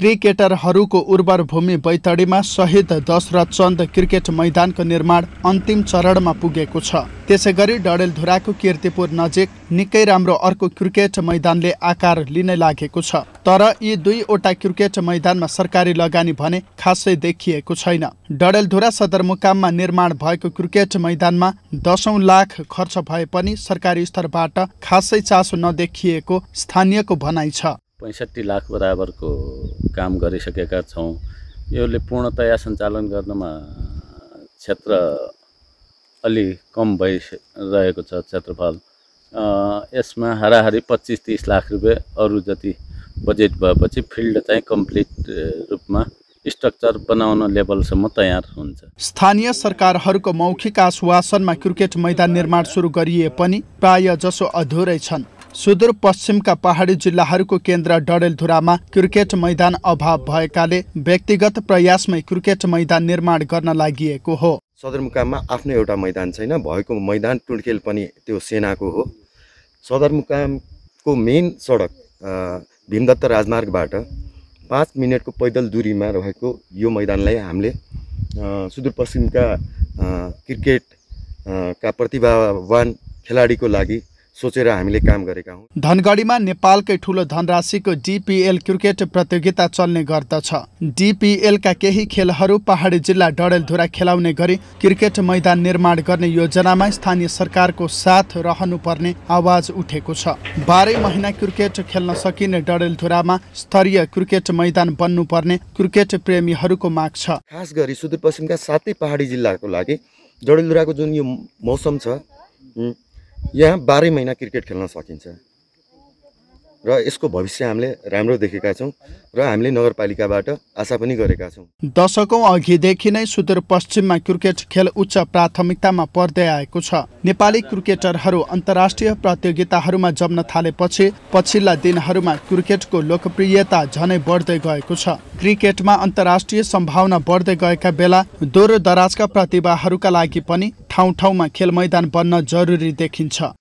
क्रिकेटरहरूको उर्वर भूमि बैतडीमा शहीद दशरथ चन्द क्रिकेट मैदानको निर्माण अन्तिम चरणमा पुगेको छ त्यसै गरी डडेलधुराको किर्तिपुर नजिक निकै राम्रो अर्को क्रिकेट मैदानले आकार लिन लागेको छ तर यी दुईवटा क्रिकेट मैदानमा सरकारी लगानी भने खासै देखिएको छैन डडेलधुरा सदरमुकाममा निर्माण भएको क्रिकेट मैदानमा दसौँ लाख खर्च भए पनि सरकारी स्तरबाट खासै चासो नदेखिएको स्थानीयको भनाइ छ पैँसठी लाख बराबरको काम गरिसकेका छौँ यसले पूर्णतया सञ्चालन गर्नमा क्षेत्र अलि कम भइरहेको छ क्षेत्रफल यसमा हाराहारी पच्चिस तिस लाख रुपियाँ अरू जति बजेट भएपछि फिल्ड चाहिँ कम्प्लिट रूपमा स्ट्रक्चर बनाउन लेभलसम्म तयार हुन्छ स्थानीय सरकारहरूको मौखिक आश्वासनमा क्रिकेट मैदान निर्माण सुरु गरिए पनि प्राय जसो अधुरै छन् सुदूरपश्चिमका पहाडी जिल्लाहरूको केन्द्र डडेलधुरामा क्रिकेट मैदान अभाव भएकाले व्यक्तिगत प्रयासमै क्रिकेट मैदान निर्माण गर्न लागि हो सदरमुकाममा आफ्नो एउटा मैदान छैन भएको मैदान टुड्केल पनि त्यो सेनाको हो सदरमुकामको मेन सडक भीमदत्त राजमार्गबाट पाँच मिनटको पैदल दुरीमा रहेको यो मैदानलाई हामीले सुदूरपश्चिमका क्रिकेट का प्रतिभावान खेलाडीको लागि सोचेर हामीले काम गरेका हौँ धनगढीमा नेपालकै ठुलो धनराशिको डिपिएल क्रिकेट प्रतियोगिता चल्ने गर्दछ डिपिएलका केही खेलहरू पहाडी जिल्ला डडेलधुरा खेलाउने गरी क्रिकेट मैदान निर्माण गर्ने योजनामा स्थानीय सरकारको साथ रहनुपर्ने आवाज उठेको छ बाह्रै महिना क्रिकेट खेल्न सकिने डडेलधुरामा स्तरीय क्रिकेट मैदान बन्नुपर्ने क्रिकेट प्रेमीहरूको माग छ खास गरी सुदूरपश्चिमका सातै पहाडी जिल्लाको लागि डडेलधुराको जुन यो मौसम छ यहाँ बाहर महीना क्रिकेट खेलना सकता र यसको भविष्य हामीले राम्रो देखेका छौँ र हामीले नगरपालिकाबाट आशा पनि गरेका छौँ दशकौँ अघिदेखि नै सुदूरपश्चिममा क्रिकेट खेल उच्च प्राथमिकतामा पर्दै आएको छ नेपाली क्रिकेटरहरू अन्तर्राष्ट्रिय प्रतियोगिताहरूमा जम्न थालेपछि पछिल्ला दिनहरूमा क्रिकेटको लोकप्रियता झनै बढ्दै गएको छ क्रिकेटमा अन्तर्राष्ट्रिय सम्भावना बढ्दै गएका बेला दूर दराजका प्रतिभाहरूका लागि पनि ठाउँ ठाउँमा खेल मैदान बन्न जरुरी देखिन्छ